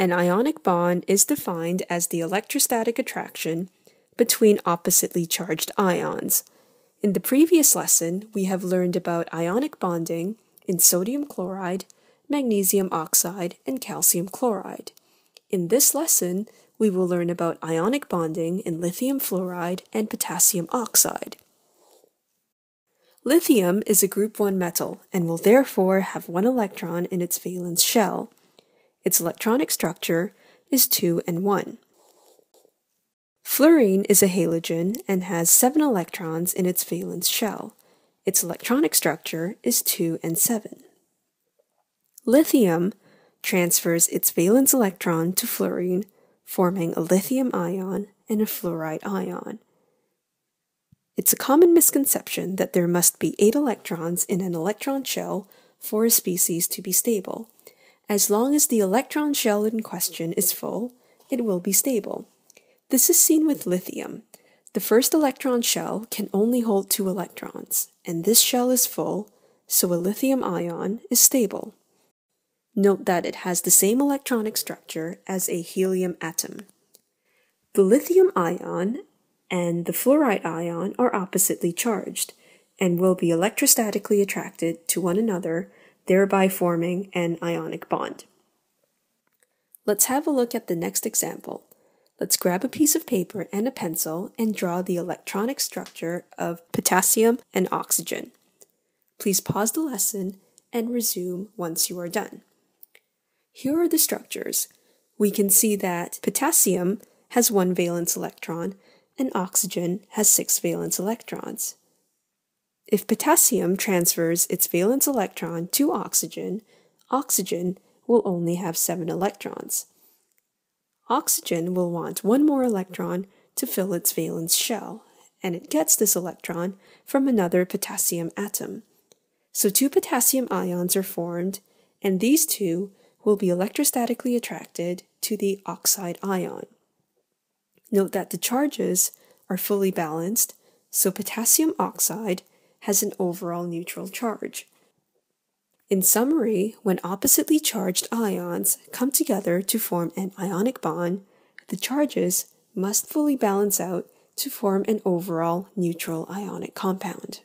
An ionic bond is defined as the electrostatic attraction between oppositely charged ions. In the previous lesson, we have learned about ionic bonding in sodium chloride, magnesium oxide, and calcium chloride. In this lesson, we will learn about ionic bonding in lithium fluoride and potassium oxide. Lithium is a group 1 metal and will therefore have one electron in its valence shell. Its electronic structure is 2 and 1. Fluorine is a halogen and has 7 electrons in its valence shell. Its electronic structure is 2 and 7. Lithium transfers its valence electron to fluorine, forming a lithium ion and a fluoride ion. It's a common misconception that there must be 8 electrons in an electron shell for a species to be stable. As long as the electron shell in question is full, it will be stable. This is seen with lithium. The first electron shell can only hold two electrons, and this shell is full, so a lithium ion is stable. Note that it has the same electronic structure as a helium atom. The lithium ion and the fluoride ion are oppositely charged and will be electrostatically attracted to one another thereby forming an ionic bond. Let's have a look at the next example. Let's grab a piece of paper and a pencil and draw the electronic structure of potassium and oxygen. Please pause the lesson and resume once you are done. Here are the structures. We can see that potassium has one valence electron and oxygen has six valence electrons. If potassium transfers its valence electron to oxygen, oxygen will only have seven electrons. Oxygen will want one more electron to fill its valence shell, and it gets this electron from another potassium atom. So two potassium ions are formed, and these two will be electrostatically attracted to the oxide ion. Note that the charges are fully balanced, so potassium oxide has an overall neutral charge. In summary, when oppositely charged ions come together to form an ionic bond, the charges must fully balance out to form an overall neutral ionic compound.